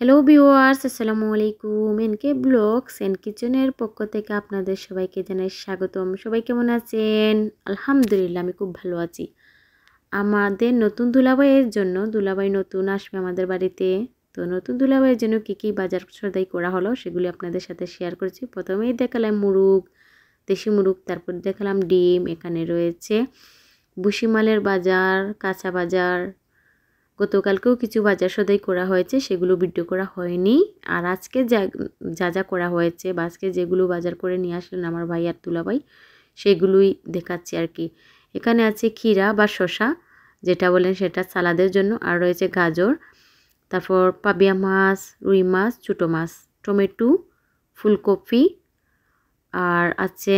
hello viewers আসসালামু আলাইকুম NK blogs N কিচেনের পক্ষ থেকে আপনাদের সবাইকে জানাই স্বাগতম সবাই কেমন আছেন আলহামদুলিল্লাহ আমি খুব ভালো আছি আমাদের নতুন দুলাবাইয়ের জন্য দুলাবাই নতুন আসবে আমাদের বাড়িতে তো নতুন দুলাবাইয়ের জন্য কী কী বাজার সদাই করা হলো সেগুলি আপনাদের সাথে শেয়ার করেছি প্রথমেই দেখালাম মুরুগ দেশি মুরুগ তারপর দেখালাম ডিম এখানে রয়েছে বুসিমালের বাজার কাঁচা বাজার গতকালকেও কিছু বাজার সদাই করা হয়েছে সেগুলো ভিডিও করা হয়নি আর আজকে যা যা যা করা হয়েছে বা আজকে যেগুলো বাজার করে নিয়ে আসলেন আমার ভাই আর তুলা ভাই সেগুলোই দেখাচ্ছি আর কি এখানে আছে ক্ষীরা বা শশা যেটা বলেন সেটা সালাদের জন্য আর রয়েছে গাজর তারপর পাবিয়া মাছ রুই মাছ ছোটো মাছ টমেটো ফুলকপি আর আছে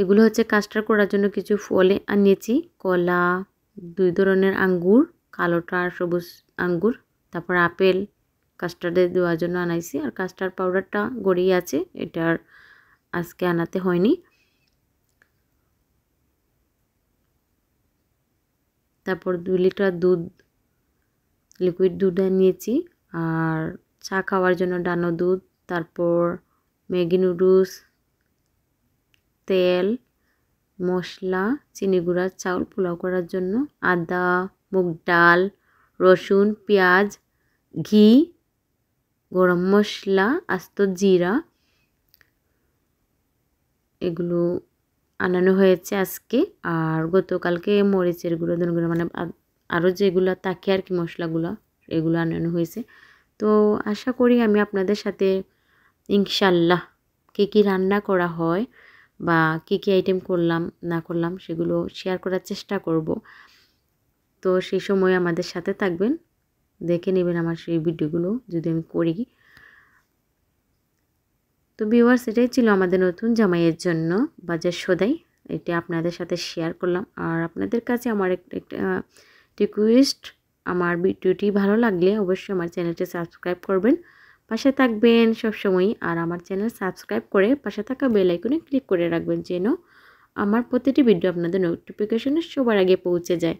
এগুলো হচ্ছে কাস্টার করার জন্য কিছু ফলে আনিয়েছি কলা দুই ধরনের আঙ্গুর কালোটা আর সবুজ আঙ্গুর তারপর আপেল কাস্টার্ডে দেওয়ার জন্য আনাইছি আর কাস্টার্ড পাউডারটা গড়িয়ে আছে এটার আজকে আনাতে হয়নি তারপর দুই লিটার দুধ লিকুইড দুধ নিয়েছি আর চা খাওয়ার জন্য ডানো দুধ তারপর ম্যাগি নুডলস তেল মশলা চিনি গুঁড়া চাউল পোলাও করার জন্য আদা মুগ ডাল রসুন পেঁয়াজ ঘি গরম মশলা আস্ত জিরা এগুলো আনানো হয়েছে আজকে আর গতকালকে মরিচের গুঁড়ো ধন গুঁড়ো মানে আরও যেগুলো তাকে আর কি মশলাগুলো এগুলো আনানো হয়েছে তো আশা করি আমি আপনাদের সাথে ইনশাল্লাহ কী কী রান্না করা হয় বা কী কী আইটেম করলাম না করলাম সেগুলো শেয়ার করার চেষ্টা করব তো সেই সময় আমাদের সাথে থাকবেন দেখে নেবেন আমার সেই ভিডিওগুলো যদি আমি করি তো ভিউয়ার্স এটাই ছিল আমাদের নতুন জামাইয়ের জন্য বাজার সদাই এটি আপনাদের সাথে শেয়ার করলাম আর আপনাদের কাছে আমার একটা রিকোয়েস্ট আমার ভিডিওটি ভালো লাগলে অবশ্যই আমার চ্যানেলটি সাবস্ক্রাইব করবেন পাশে থাকবেন সবসময় আর আমার চ্যানেল সাবস্ক্রাইব করে পাশে থাকা বেল আইকনে ক্লিক করে রাখবেন যেন আমার প্রতিটি ভিডিও আপনাদের নোটিফিকেশনে সবার আগে পৌঁছে যায়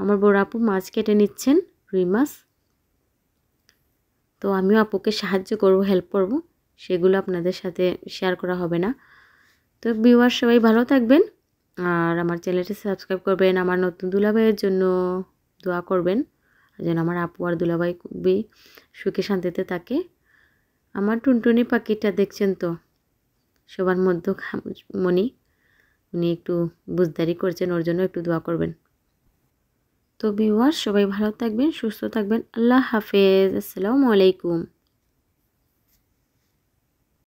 আমার বড় আপু মাছ কেটে নিচ্ছেন রুই মাছ তো আমিও আপুকে সাহায্য করব হেল্প করব সেগুলো আপনাদের সাথে শেয়ার করা হবে না তো ভিউয়ার সবাই ভালো থাকবেন আর আমার চ্যানেলটি সাবস্ক্রাইব করবেন আমার নতুন দুলাভাইয়ের জন্য দোয়া করবেন যেন আমার আপু আর দুলাভাই খুবই সুখে শান্তিতে থাকে আমার টুনটুনি পাখিটা দেখছেন তো সবার মধ্যে মনি উনি একটু বুঝদারি করছেন ওর জন্য একটু দোয়া করবেন তো বিওয়ার সবাই ভালো থাকবেন সুস্থ থাকবেন আল্লাহ হাফেজ আসসালামু আলাইকুম